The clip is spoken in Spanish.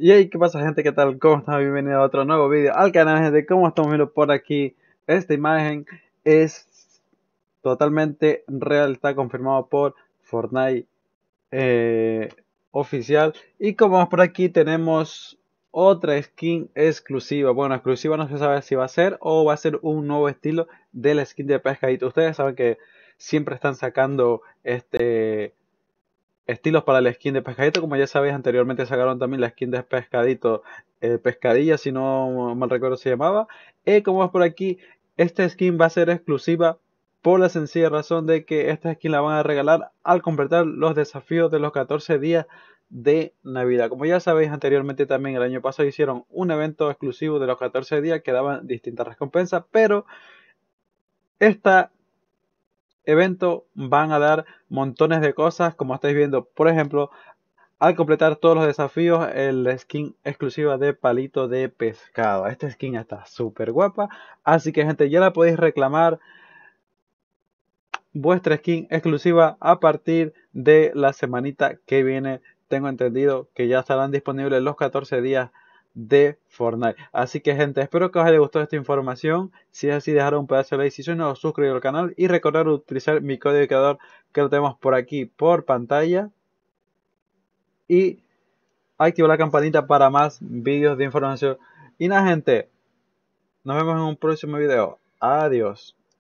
Y hey, ¿qué pasa gente? ¿Qué tal? ¿Cómo están? Bienvenidos a otro nuevo video al canal, gente. ¿Cómo estamos viendo por aquí? Esta imagen es totalmente real, está confirmado por Fortnite eh, oficial. Y como vamos por aquí tenemos otra skin exclusiva. Bueno, exclusiva no se sabe si va a ser o va a ser un nuevo estilo de la skin de pescadito. Ustedes saben que siempre están sacando este estilos para la skin de pescadito. Como ya sabéis, anteriormente sacaron también la skin de pescadito, eh, pescadilla, si no mal recuerdo se llamaba. Y eh, como es por aquí, esta skin va a ser exclusiva por la sencilla razón de que esta skin la van a regalar al completar los desafíos de los 14 días de Navidad. Como ya sabéis anteriormente también el año pasado hicieron un evento exclusivo de los 14 días que daban distintas recompensas, pero esta evento van a dar montones de cosas, como estáis viendo, por ejemplo, al completar todos los desafíos, el skin exclusiva de palito de pescado. Esta skin está súper guapa, así que gente, ya la podéis reclamar vuestra skin exclusiva a partir de la semanita que viene. Tengo entendido que ya estarán disponibles los 14 días de Fortnite. Así que gente, espero que os haya gustado esta información. Si es así, dejar un pedazo de like. Si no, al canal y recordar utilizar mi código de creador que lo tenemos por aquí, por pantalla. Y activar la campanita para más vídeos de información. Y nada gente, nos vemos en un próximo video. Adiós.